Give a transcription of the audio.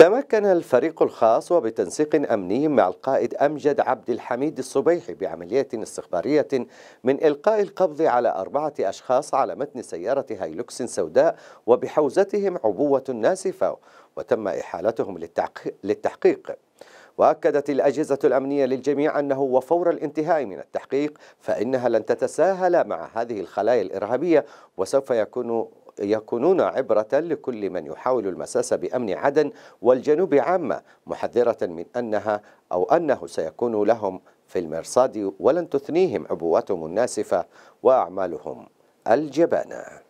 تمكن الفريق الخاص وبتنسيق أمني مع القائد أمجد عبد الحميد الصبيحي بعملية استخبارية من إلقاء القبض على أربعة أشخاص على متن سيارة هايلوكس سوداء وبحوزتهم عبوة ناسفة وتم إحالتهم للتحقيق وأكدت الأجهزة الأمنية للجميع أنه وفور الانتهاء من التحقيق فإنها لن تتساهل مع هذه الخلايا الإرهابية وسوف يكون يكونون عبرة لكل من يحاول المساس بأمن عدن والجنوب عامة محذرة من أنها أو أنه سيكون لهم في المرصاد ولن تثنيهم عبواتهم الناسفة وأعمالهم الجبانة